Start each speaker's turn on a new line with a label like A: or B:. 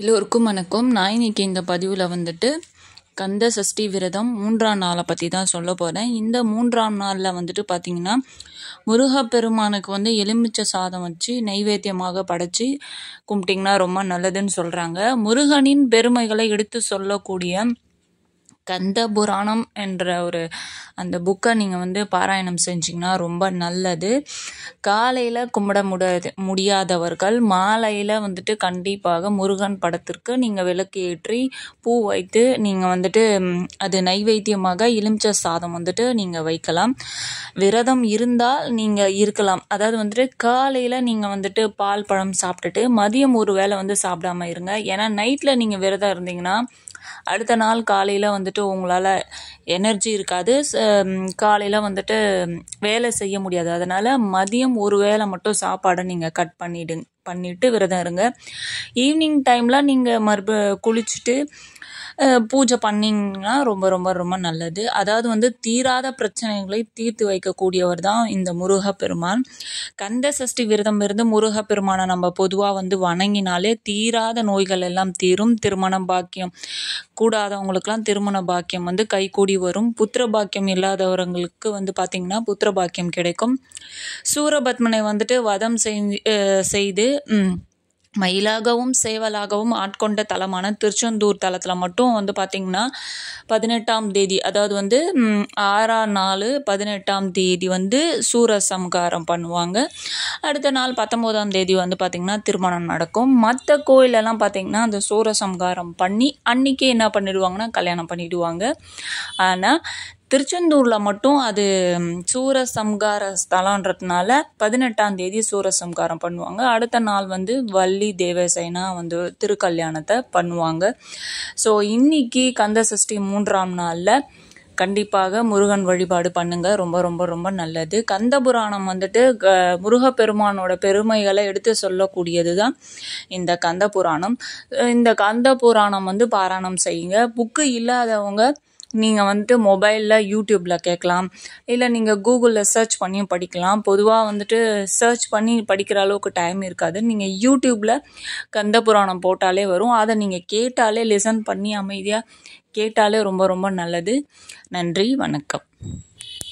A: எல்லோருக்கும் வணக்கம் நான் இன்னைக்கு இந்த பதிவில் வந்துட்டு கந்த சஷ்டி விரதம் மூன்றாம் நாளை பற்றி தான் சொல்ல போகிறேன் இந்த மூன்றாம் நாளில் வந்துட்டு பார்த்தீங்கன்னா முருகப்பெருமானுக்கு வந்து எலுமிச்சை சாதம் வச்சு நைவேத்தியமாக படைச்சி கும்பிட்டிங்கன்னா ரொம்ப நல்லதுன்னு சொல்கிறாங்க முருகனின் பெருமைகளை எடுத்து சொல்லக்கூடிய கந்த புராணம் என்ற ஒரு அந்த புக்கை நீங்கள் வந்து பாராயணம் செஞ்சிங்கன்னா ரொம்ப நல்லது காலையில் கும்பிட முடியாது முடியாதவர்கள் மாலையில் வந்துட்டு கண்டிப்பாக முருகன் படத்திற்கு நீங்கள் விளக்கு ஏற்றி பூ வைத்து நீங்கள் வந்துட்டு அது நைவேத்தியமாக எலுமிச்ச சாதம் வந்துட்டு நீங்கள் வைக்கலாம் விரதம் இருந்தால் நீங்கள் இருக்கலாம் அதாவது வந்துட்டு காலையில் நீங்கள் வந்துட்டு பால் பழம் சாப்பிட்டுட்டு மதியம் ஒரு வேளை வந்து சாப்பிடாம இருங்க ஏன்னா நைட்டில் நீங்கள் விரதம் இருந்தீங்கன்னா அடுத்த நாள் காலையில் வந்துட்டு உங்களால் எனர்ஜி இருக்காது காலையில் வந்துட்டு வேலை செய்ய முடியாது அதனால் மதியம் ஒரு வேளை மட்டும் சாப்பாடை நீங்கள் கட் பண்ணிவிடுங்க பண்ணிவிட்டு விரதம் இருங்க ஈவினிங் டைமில் நீங்கள் மறுப குளிச்சுட்டு பூஜை பண்ணிங்கன்னா ரொம்ப ரொம்ப ரொம்ப நல்லது அதாவது வந்து தீராத பிரச்சனைகளை தீர்த்து வைக்கக்கூடியவர் தான் இந்த முருகப்பெருமான் கந்த சஷ்டி விரதம் இருந்து முருகப்பெருமானை நம்ம பொதுவாக வந்து வணங்கினாலே தீராத நோய்கள் எல்லாம் தீரும் திருமண பாக்கியம் கூடாதவங்களுக்கெல்லாம் திருமண பாக்கியம் வந்து கைகூடி வரும் புத்திர பாக்கியம் இல்லாதவர்களுக்கு வந்து பார்த்திங்கன்னா புத்திர பாக்கியம் கிடைக்கும் சூரபத்மனை வந்துட்டு வதம் செய்து மயிலாகவும் சேவலாகவும் ஆட்கொண்ட தலமான திருச்செந்தூர் தலத்தில் மட்டும் வந்து பார்த்திங்கன்னா பதினெட்டாம் தேதி அதாவது வந்து ஆறாம் நாள் பதினெட்டாம் தேதி வந்து சூரசம்காரம் பண்ணுவாங்க அடுத்த நாள் பத்தொம்போதாம் தேதி வந்து பார்த்திங்கன்னா திருமணம் நடக்கும் மற்ற கோயிலெல்லாம் பார்த்திங்கன்னா அந்த சூரசம்காரம் பண்ணி அன்றைக்கே என்ன பண்ணிடுவாங்கன்னா கல்யாணம் பண்ணிவிடுவாங்க ஆனால் திருச்செந்தூரில் மட்டும் அது சூரசம்கார ஸ்தலன்றதுனால பதினெட்டாம் தேதி சூரசம்காரம் பண்ணுவாங்க அடுத்த நாள் வந்து வள்ளி தேவசேனா வந்து திருக்கல்யாணத்தை பண்ணுவாங்க ஸோ இன்னைக்கு கந்த சஷ்டி மூன்றாம் நாளில் கண்டிப்பாக முருகன் வழிபாடு பண்ணுங்க ரொம்ப ரொம்ப ரொம்ப நல்லது கந்த புராணம் வந்துட்டு முருகப்பெருமானோட பெருமைகளை எடுத்து சொல்லக்கூடியது தான் இந்த கந்த புராணம் இந்த கந்த புராணம் வந்து பாராயணம் செய்யுங்க புக்கு இல்லாதவங்க நீங்கள் வந்துட்டு மொபைலில் யூடியூப்பில் கேட்கலாம் இல்லை நீங்கள் கூகுளில் சர்ச் பண்ணியும் படிக்கலாம் பொதுவாக வந்துட்டு சர்ச் பண்ணி படிக்கிற அளவுக்கு டைம் இருக்காது நீங்கள் யூடியூப்பில் கந்த புராணம் போட்டாலே வரும் அதை நீங்கள் கேட்டாலே லிசன் பண்ணி அமைதியாக கேட்டாலே ரொம்ப ரொம்ப நல்லது நன்றி வணக்கம்